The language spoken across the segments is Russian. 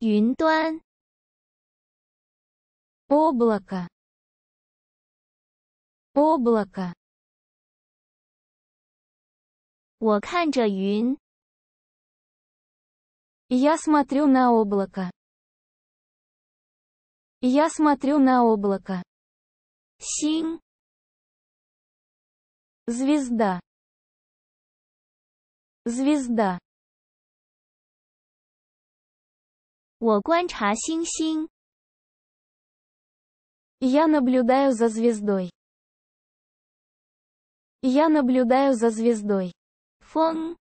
云端, облако 我看着云 я смотрю на облако я смотрю на облако Синь, звезда звезда 我观察星星。Я наблюдаю за звездой. Я наблюдаю за звездой. Фон.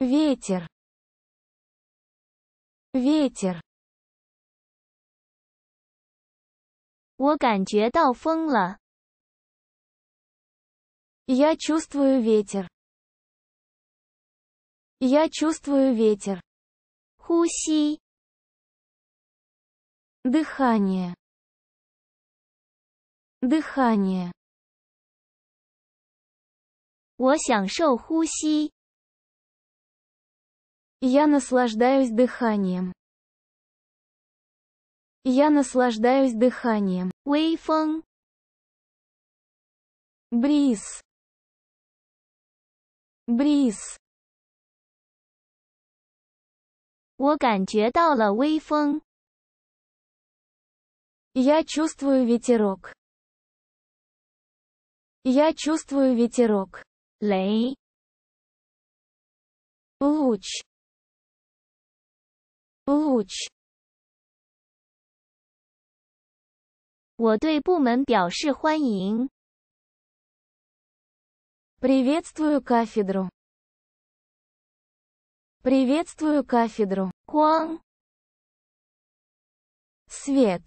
Ветер. Ветер. 我感觉到风了。Я чувствую ветер. Я чувствую ветер. 呼吸，дыхание, дыхание. Я наслаждаюсь дыханием. Я наслаждаюсь дыханием. 微风 бриз, бриз. 我感觉到了微风。Я чувствую ветерок. Я чувствую ветерок. Лей. луч луч 我对部门表示欢迎。Приветствую кафедру. Приветствую кафедру. Куан. Свет.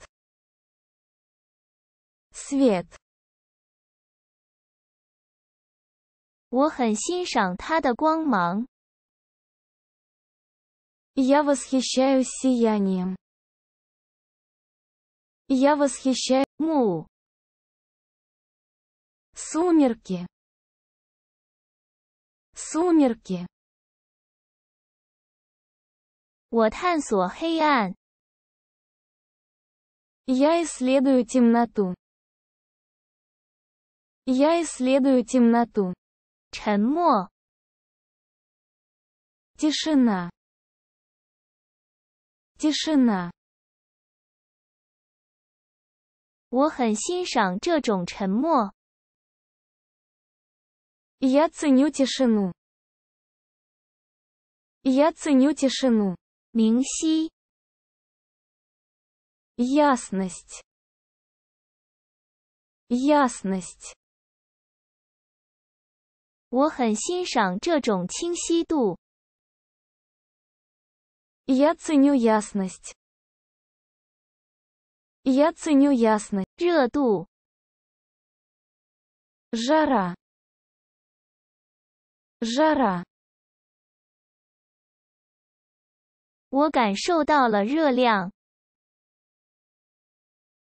Свет. Я восхищаюсь сиянием. Я восхищаюсь. му. Сумерки. Сумерки. 我探索黑暗。Я исследую темноту. Я исследую темноту. 沉默。Тишина. Тишина。我很欣赏这种沉默。Я ценю тишину. Я ценю тишину. 明晰 ясность ясность 我很欣赏这种清晰度。Я ценю ясность. Я ценю ясность. 热度 жара жара 我感受到了热量。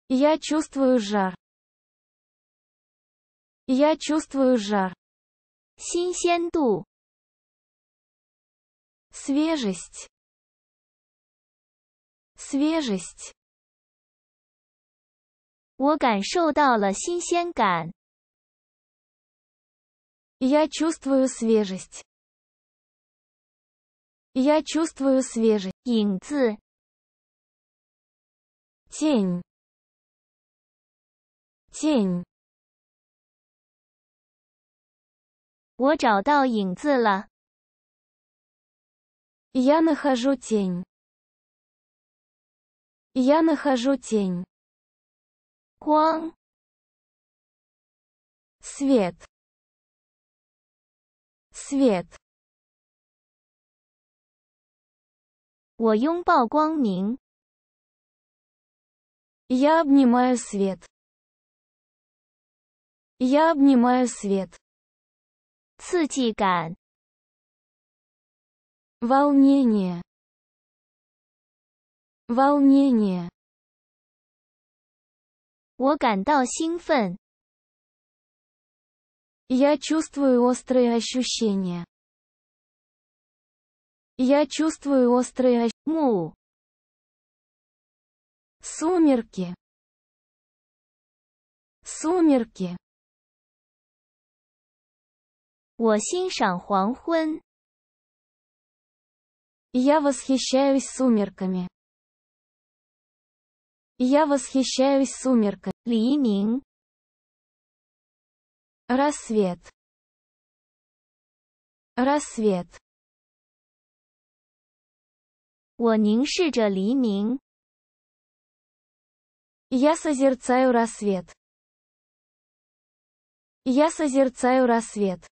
Я чувствую жар. Я чувствую жар. 新鲜度 свежесть свежесть 我感受到了新鲜感 я чувствую свежесть я чувствую свежесть. 影子 тень тень Я нахожу тень. Я нахожу тень. 光 свет свет 我拥抱光明. Я обнимаю свет. Я обнимаю свет. 刺激感. Волнение. Волнение. Я чувствую острые ощущения. Я чувствую острые ощущения. Сумерки. Сумерки. Я восхищаюсь сумерками. Я восхищаюсь сумерками. 黎明. Рассвет. Рассвет. 我凝视着黎明. Я созерцаю рассвет. Я созерцаю рассвет.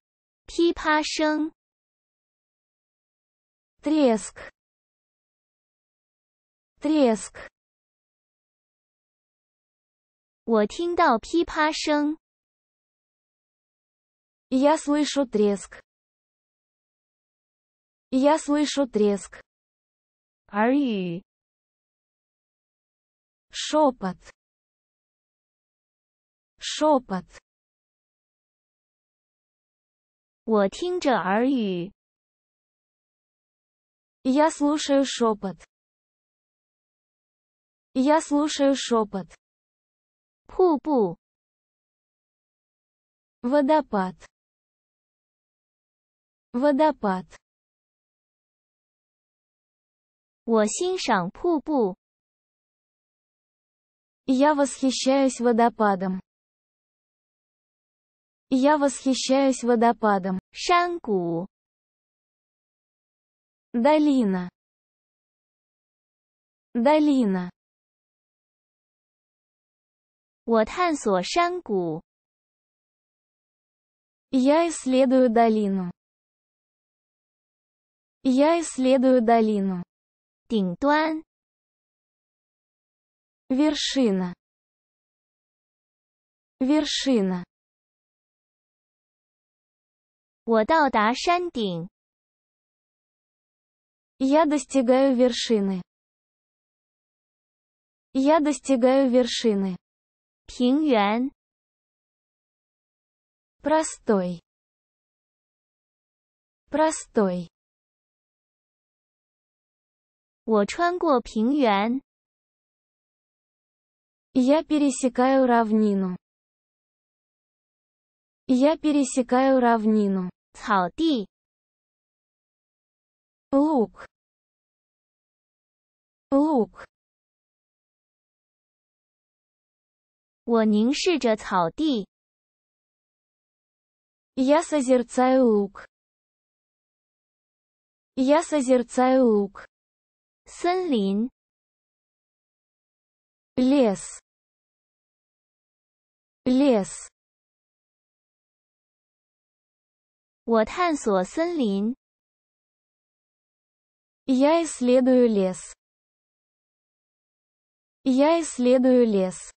噼啪声. Треск. Треск. 我听到噼啪声. Я слышу треск. Я слышу треск. Арии. Шепот. Шепот. Я слушаю шепот. Я слушаю шепот. 瀑布 Водопад. Водопад. 我欣赏瀑布。Я восхищаюсь водопадом. Я восхищаюсь водопадом. 山谷 Долина. Долина. 我探索山谷。Я исследую долину. Я исследую долину. 顶端 вершина вершина 我到达山顶 я достигаю вершины я достигаю вершины 平原 простой простой 我穿过平原. Я пересекаю равнину. Я пересекаю равнину. 草地. Лук. Лук. 我凝视着草地. Я созерцаю лук. Я созерцаю лук. 森林，лес，лес。我探索森林，я исследую лес。